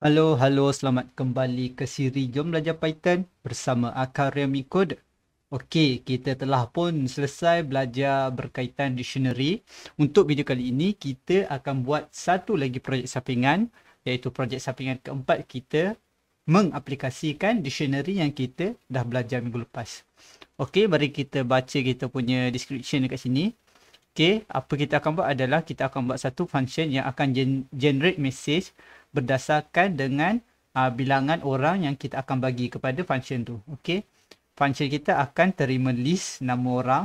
Halo, halo, selamat kembali ke siri Jom Belajar Python bersama Akademi Code. Okey, kita telah pun selesai belajar berkaitan dictionary. Untuk video kali ini, kita akan buat satu lagi projek sampingan iaitu projek sampingan keempat kita mengaplikasikan dictionary yang kita dah belajar minggu lepas. Okey, mari kita baca kita punya description dekat sini. Okey, apa kita akan buat adalah kita akan buat satu function yang akan gen generate message berdasarkan dengan uh, bilangan orang yang kita akan bagi kepada function tu. Okay. Function kita akan terima list nama orang.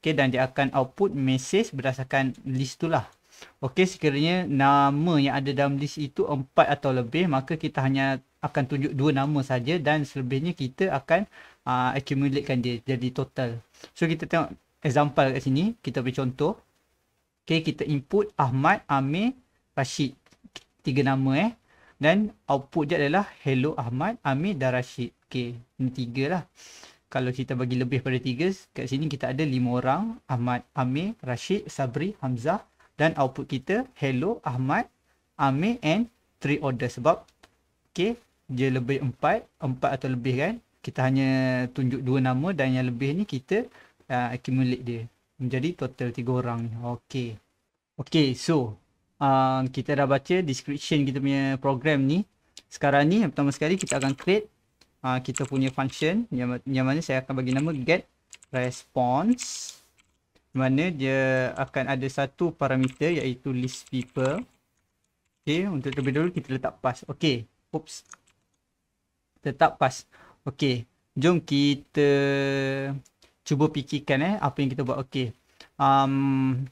Okay. Dan dia akan output message berdasarkan list tu lah. Okay. Sekiranya nama yang ada dalam list itu empat atau lebih. Maka kita hanya akan tunjuk dua nama saja Dan selebihnya kita akan uh, accumulatekan dia jadi total. So kita tengok example kat sini. Kita bercontoh. Okay. Kita input Ahmad, Amir, Rashid tiga nama eh. Dan output je adalah Hello Ahmad, Amir dan Rashid. Okay, ni tiga lah. Kalau kita bagi lebih pada tiga, kat sini kita ada lima orang. Ahmad, Amir, Rashid, Sabri, Hamzah. Dan output kita Hello Ahmad, Amir and three order sebab okay, dia lebih empat, empat atau lebih kan. Kita hanya tunjuk dua nama dan yang lebih ni kita uh, accumulate dia. Menjadi total tiga orang Okay. Okay, so uh, kita dah baca description kita punya program ni sekarang ni yang pertama sekali kita akan create uh, kita punya function yang, yang mana saya akan bagi nama get response Di mana dia akan ada satu parameter iaitu list people Okay, untuk terlebih dahulu kita letak pass. Okay, oops. Letak pass. Okay, jom kita cuba fikirkan eh apa yang kita buat. Okay, um,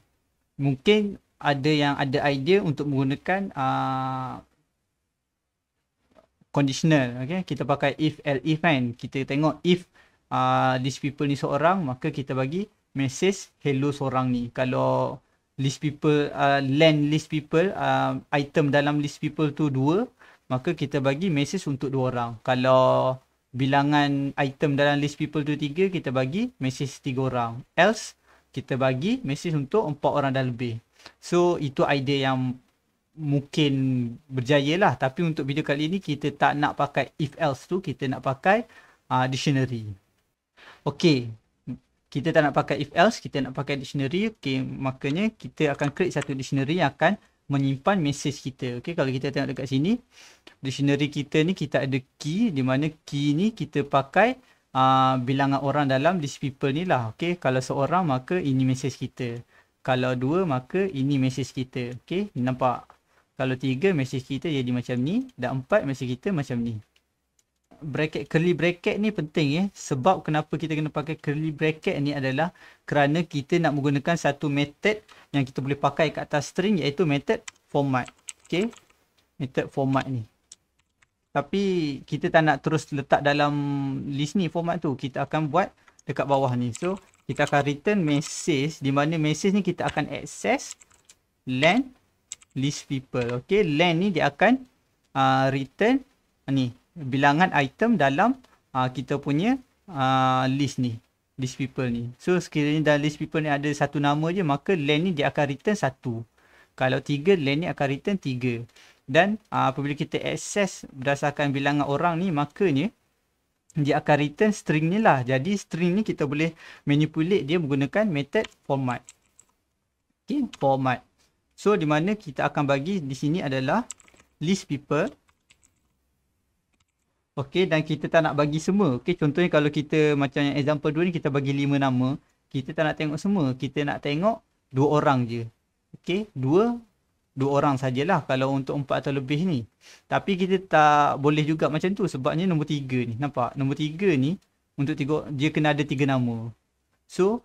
mungkin ada yang ada idea untuk menggunakan uh, conditional okey kita pakai if else if kan kita tengok if uh, these people ni seorang maka kita bagi message hello seorang ni kalau list people uh, land list people uh, item dalam list people tu dua maka kita bagi message untuk dua orang kalau bilangan item dalam list people tu tiga kita bagi message tiga orang else kita bagi message untuk empat orang dan lebih So itu idea yang mungkin berjaya lah tapi untuk video kali ini kita tak nak pakai if else tu kita nak pakai uh, dictionary Okay kita tak nak pakai if else kita nak pakai dictionary Okay makanya kita akan create satu dictionary yang akan menyimpan message kita Okay kalau kita tengok dekat sini dictionary kita ni kita ada key di mana key ni kita pakai uh, bilangan orang dalam these people ni lah Okay kalau seorang maka ini message kita kalau dua maka ini mesej kita. Okey, nampak. Kalau tiga mesej kita jadi macam ni. Dan empat mesej kita macam ni. Bracket curly bracket ni penting ya. Eh? Sebab kenapa kita kena pakai curly bracket ni adalah kerana kita nak menggunakan satu method yang kita boleh pakai kat atas string iaitu method format. Okey. Method format ni. Tapi kita tak nak terus letak dalam list ni format tu. Kita akan buat dekat bawah ni. So kita akan return message di mana message ni kita akan access land list people okey land ni dia akan uh, return uh, ni bilangan item dalam uh, kita punya uh, list ni list people ni so sekiranya dalam list people ni ada satu nama je maka land ni dia akan return satu kalau tiga land ni akan return tiga dan uh, apabila kita access berdasarkan bilangan orang ni makanya dia akan return string ni lah. Jadi string ni kita boleh manipulate dia menggunakan method format. Okay, format. So di mana kita akan bagi di sini adalah list people. Okay, dan kita tak nak bagi semua. Okay, contohnya kalau kita macam yang example dua ni kita bagi lima nama. Kita tak nak tengok semua. Kita nak tengok dua orang je. Okay, dua dua orang sajalah kalau untuk empat atau lebih ni. Tapi kita tak boleh juga macam tu sebabnya nombor tiga ni. Nampak? Nombor tiga ni untuk tiga, dia kena ada tiga nama. So,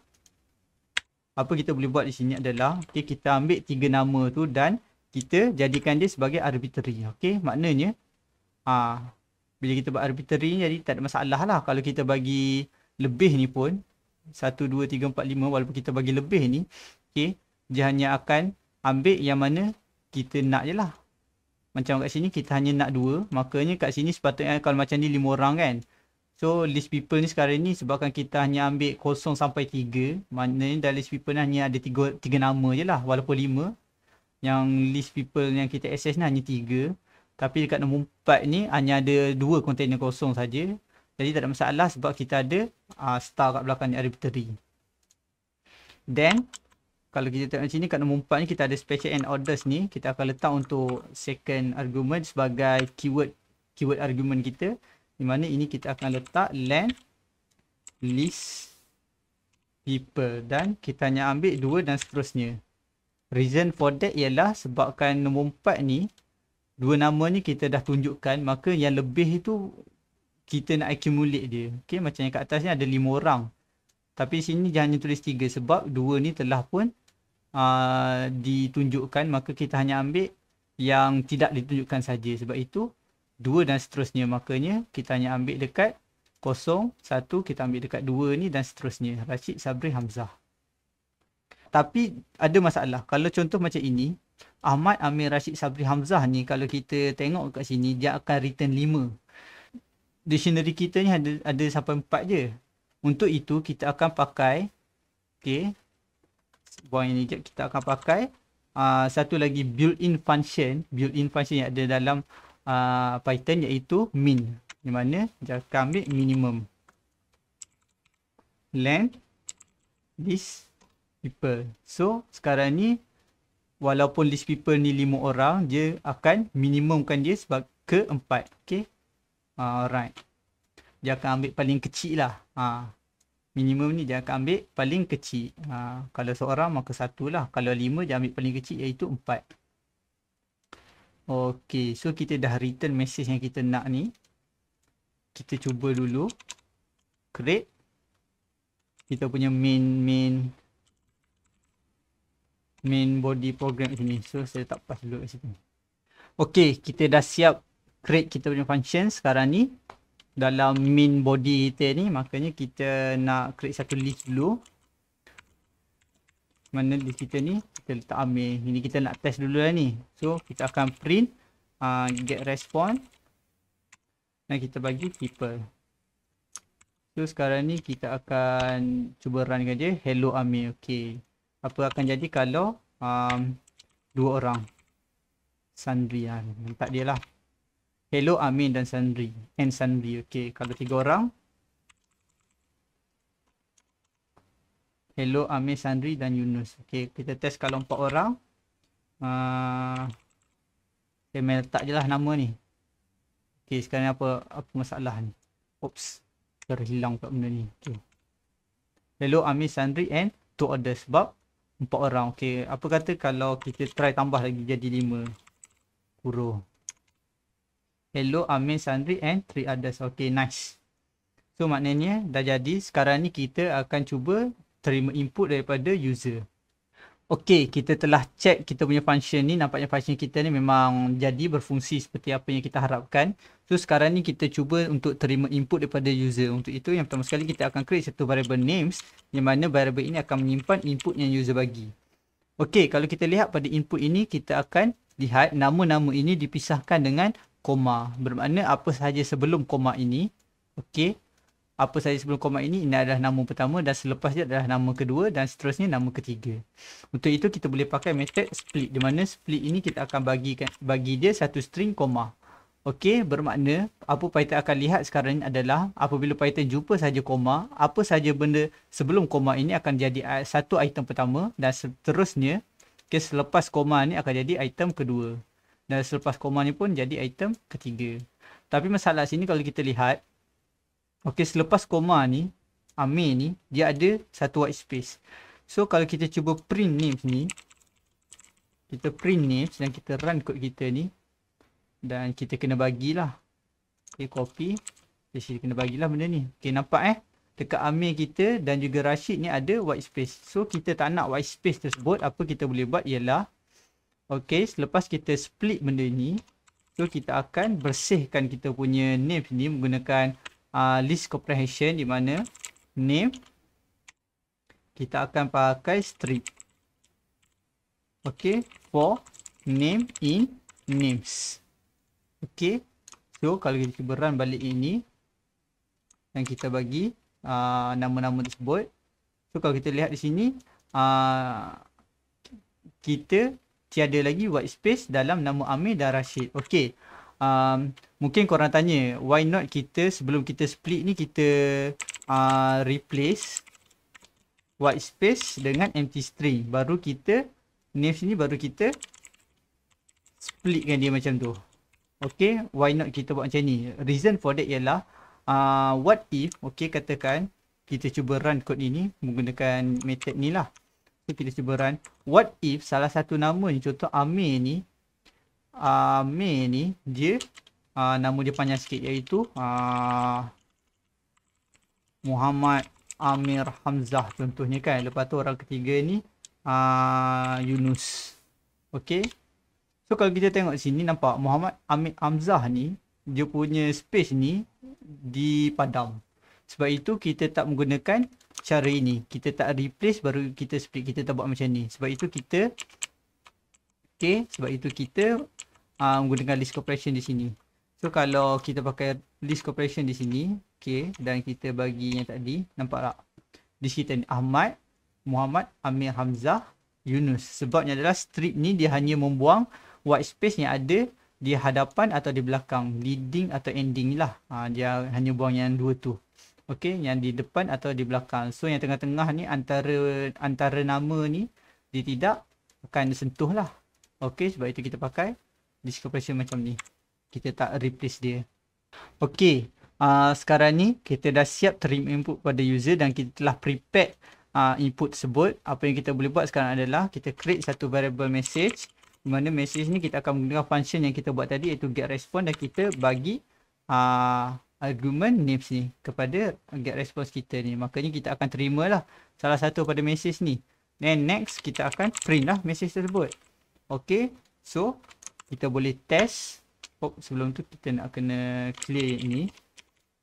apa kita boleh buat di sini adalah okay, kita ambil tiga nama tu dan kita jadikan dia sebagai arbitrary. Okay? Maknanya, ha, bila kita buat arbitrary ni jadi tak ada masalah lah. Kalau kita bagi lebih ni pun, 1, 2, 3, 4, 5 walaupun kita bagi lebih ni, okay, dia hanya akan ambil yang mana kita nak je lah. Macam kat sini kita hanya nak dua. Makanya kat sini sepatutnya kalau macam ni lima orang kan. So list people ni sekarang ni sebabkan kita hanya ambil kosong sampai tiga. Maknanya dalam list people ni hanya ada tiga, tiga nama je lah. Walaupun lima. Yang list people yang kita access ni hanya tiga. Tapi dekat nombor empat ni hanya ada dua container kosong saja. Jadi tak ada masalah sebab kita ada uh, star kat belakang ni arbitrary. Then kalau kita tengok sini kat nombor 4 ni kita ada special and orders ni kita akan letak untuk second argument sebagai keyword keyword argument kita di mana ini kita akan letak land list people dan kita hanya ambil dua dan seterusnya reason for that ialah sebabkan nombor 4 ni dua nama ni kita dah tunjukkan maka yang lebih itu kita nak accumulate dia okey macam yang kat atas ni ada lima orang tapi sini hanya tulis tiga sebab dua ni telah pun uh, ditunjukkan. Maka kita hanya ambil yang tidak ditunjukkan saja. Sebab itu dua dan seterusnya. Makanya kita hanya ambil dekat kosong, satu, kita ambil dekat dua ni dan seterusnya. Rashid Sabri Hamzah. Tapi ada masalah. Kalau contoh macam ini, Ahmad Amir Rashid Sabri Hamzah ni kalau kita tengok kat sini, dia akan return lima. Dictionary kita ni ada, ada sampai empat je. Untuk itu kita akan pakai okey buang ini je kita akan pakai uh, satu lagi built in function, built in function yang ada dalam uh, Python iaitu min. Di mana dia akan ambil minimum length list people. So sekarang ni walaupun list people ni lima orang, dia akan minimumkan dia sebagai ke 4. Okey. Ah, alright dia akan ambil paling kecil lah. Ha. Minimum ni dia akan ambil paling kecil. Ha. Kalau seorang maka satu lah. Kalau lima dia ambil paling kecil iaitu empat. Okay. So kita dah return message yang kita nak ni. Kita cuba dulu. Create. Kita punya main main main body program sini. So saya tak pas dulu kat situ. Okay. Kita dah siap create kita punya function sekarang ni dalam main body kita ni makanya kita nak create satu list dulu mana list kita ni kita letak ambil ini kita nak test dulu lah ni so kita akan print uh, get response dan kita bagi people so sekarang ni kita akan cuba run kan je hello Amir okay apa akan jadi kalau um, dua orang Sandrian, nampak dia lah Hello, Amin dan Sandri. And Sandri. Okay, kalau tiga orang. Hello, Amin, Sandri dan Yunus. Okay, kita test kalau empat orang. Uh, ah, okay, letak je lah nama ni. Okay, sekarang apa, apa masalah ni? Oops. terhilang hilang kat benda ni. Okay. Hello, Amin, Sandri and two others. Sebab empat orang. Okay, apa kata kalau kita try tambah lagi jadi lima. Kurung. Hello, Amir, Sandri and three others. Okay, nice. So, maknanya dah jadi. Sekarang ni kita akan cuba terima input daripada user. Okay, kita telah check kita punya function ni. Nampaknya function kita ni memang jadi berfungsi seperti apa yang kita harapkan. So, sekarang ni kita cuba untuk terima input daripada user. Untuk itu, yang pertama sekali kita akan create satu variable names. Yang mana variable ini akan menyimpan input yang user bagi. Okay, kalau kita lihat pada input ini, kita akan lihat nama-nama ini dipisahkan dengan koma. Bermakna apa sahaja sebelum koma ini. Okey. Apa sahaja sebelum koma ini, ini adalah nama pertama dan selepas dia adalah nama kedua dan seterusnya nama ketiga. Untuk itu kita boleh pakai method split. Di mana split ini kita akan bagikan bagi dia satu string koma. Okey, bermakna apa Python akan lihat sekarang ini adalah apabila Python jumpa sahaja koma, apa sahaja benda sebelum koma ini akan jadi satu item pertama dan seterusnya okay, selepas koma ini akan jadi item kedua. Dan selepas koma ni pun jadi item ketiga. Tapi masalah sini kalau kita lihat. Okay selepas koma ni. Ame ni. Dia ada satu white space. So kalau kita cuba print names ni. Kita print names dan kita run kod kita ni. Dan kita kena bagilah. Okay copy. Jadi kita kena bagilah benda ni. Okay nampak eh. Dekat Ame kita dan juga Rashid ni ada white space. So kita tak nak white space tersebut. Apa kita boleh buat ialah. Okey, selepas kita split benda ni So kita akan bersihkan kita punya name ni menggunakan uh, list comprehension di mana name kita akan pakai strip Okey, for name in names Okey, so kalau kita berun balik ini dan kita bagi ah, nama-nama uh, tersebut so kalau kita lihat di sini uh, kita tiada lagi white space dalam nama Amir dan Rashid. Okay. Um, mungkin korang tanya, why not kita sebelum kita split ni kita uh, replace white space dengan empty string. Baru kita, name sini baru kita splitkan dia macam tu. Okay, why not kita buat macam ni. Reason for that ialah, uh, what if, okay katakan kita cuba run code ini menggunakan method ni lah. Kita pilih cuba run. What if salah satu nama ni. Contoh Amir ni. Amir ni. Dia. Uh, nama dia panjang sikit. Iaitu. Uh, Muhammad Amir Hamzah contohnya kan. Lepas tu orang ketiga ni. Uh, Yunus. Okay. So kalau kita tengok sini nampak Muhammad Amir Hamzah ni. Dia punya space ni. Dipadam. Sebab itu kita tak menggunakan cara ini kita tak replace baru kita split kita tak buat macam ni sebab itu kita okey sebab itu kita uh, menggunakan list compression di sini so kalau kita pakai list compression di sini okey dan kita bagi yang tadi nampak tak di sini ni Ahmad Muhammad Amir Hamzah Yunus sebabnya adalah strip ni dia hanya membuang white space yang ada di hadapan atau di belakang leading atau ending lah uh, dia hanya buang yang dua tu Okey, yang di depan atau di belakang. So yang tengah-tengah ni antara antara nama ni dia tidak akan sentuh lah. Okey, sebab itu kita pakai discrepancy macam ni. Kita tak replace dia. Okey, uh, sekarang ni kita dah siap terima input pada user dan kita telah prepare uh, ah, input sebut. Apa yang kita boleh buat sekarang adalah kita create satu variable message di mana message ni kita akan menggunakan function yang kita buat tadi iaitu get response dan kita bagi uh, argument names ni kepada get response kita ni makanya kita akan terima lah salah satu pada message ni then next kita akan print lah message tersebut Okay, so kita boleh test oh, sebelum tu kita nak kena clear ni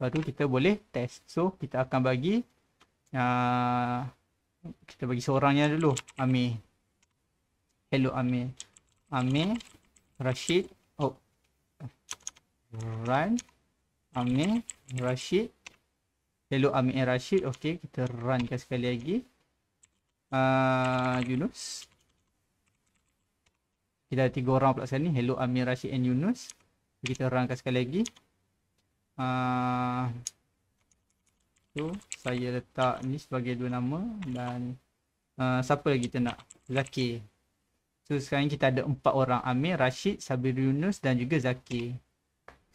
baru kita boleh test so kita akan bagi uh, kita bagi seorangnya dulu Amir hello Amir Amir Rashid oh run Amir Rashid Hello Amir Rashid Okey, kita runkan sekali lagi uh, Yunus Kita ada tiga orang pula sekarang ni Hello Amir Rashid and Yunus Kita runkan sekali lagi uh, ah, So saya letak ni sebagai dua nama Dan uh, siapa lagi kita nak Zaki So sekarang kita ada empat orang Amir, Rashid, Sabir Yunus dan juga Zaki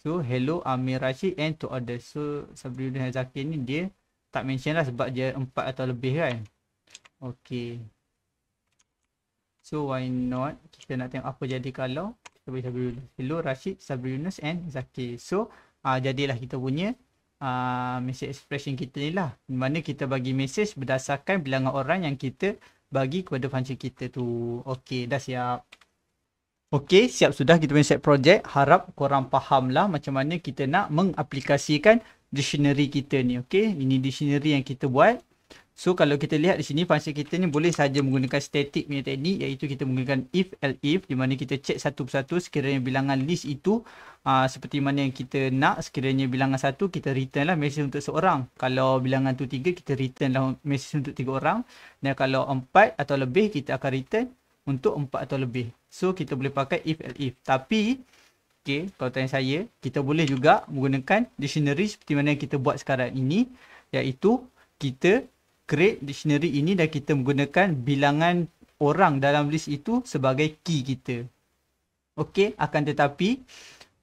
So hello Amir Rashid and to others. So Sabriuddin Zakir ni dia tak mention lah sebab dia empat atau lebih kan. Okay. So why not kita nak tengok apa jadi kalau Sabri Sabri Hello Rashid, Sabri Yunus and Zaki. So uh, jadilah kita punya uh, message expression kita ni lah. Di mana kita bagi message berdasarkan bilangan orang yang kita bagi kepada function kita tu. Okay dah siap. Okey, siap sudah kita punya set projek. Harap korang faham lah macam mana kita nak mengaplikasikan dictionary kita ni. Okey, ini dictionary yang kita buat. So kalau kita lihat di sini fungsi kita ni boleh saja menggunakan static punya teknik iaitu kita menggunakan if l if di mana kita check satu persatu sekiranya bilangan list itu aa, ah, seperti mana yang kita nak sekiranya bilangan satu kita return lah message untuk seorang kalau bilangan tu tiga kita return lah message untuk tiga orang dan kalau empat atau lebih kita akan return untuk empat atau lebih. So kita boleh pakai if else if. Tapi okay, kalau tanya saya, kita boleh juga menggunakan dictionary seperti mana yang kita buat sekarang ini iaitu kita create dictionary ini dan kita menggunakan bilangan orang dalam list itu sebagai key kita. Okay? akan tetapi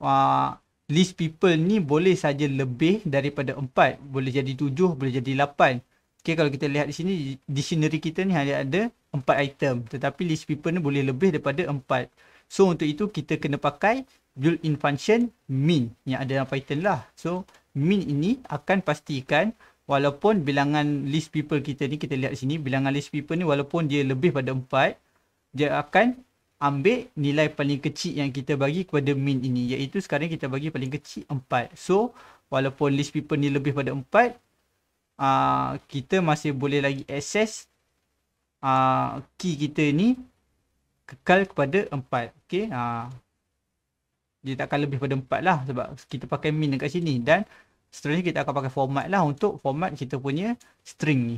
uh, list people ni boleh saja lebih daripada empat, boleh jadi tujuh, boleh jadi lapan. Okay, kalau kita lihat di sini, dictionary kita ni hanya ada empat item. Tetapi list people ni boleh lebih daripada empat. So, untuk itu kita kena pakai built-in function min yang ada dalam Python lah. So, min ini akan pastikan walaupun bilangan list people kita ni, kita lihat di sini, bilangan list people ni walaupun dia lebih daripada empat, dia akan ambil nilai paling kecil yang kita bagi kepada min ini. Iaitu sekarang kita bagi paling kecil empat. So, walaupun list people ni lebih daripada empat, uh, kita masih boleh lagi access uh, key kita ni kekal kepada 4 okey uh, dia takkan lebih pada 4 lah sebab kita pakai min dekat sini dan seterusnya kita akan pakai format lah untuk format kita punya string ni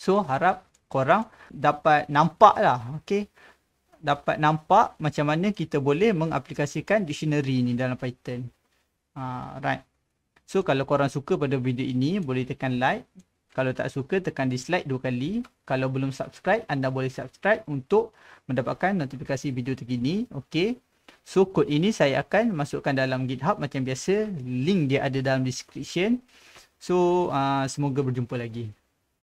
so harap korang dapat nampak lah okey dapat nampak macam mana kita boleh mengaplikasikan dictionary ni dalam python uh, right So kalau korang suka pada video ini boleh tekan like. Kalau tak suka tekan dislike dua kali. Kalau belum subscribe anda boleh subscribe untuk mendapatkan notifikasi video terkini. Okay. So kod ini saya akan masukkan dalam GitHub macam biasa. Link dia ada dalam description. So uh, semoga berjumpa lagi.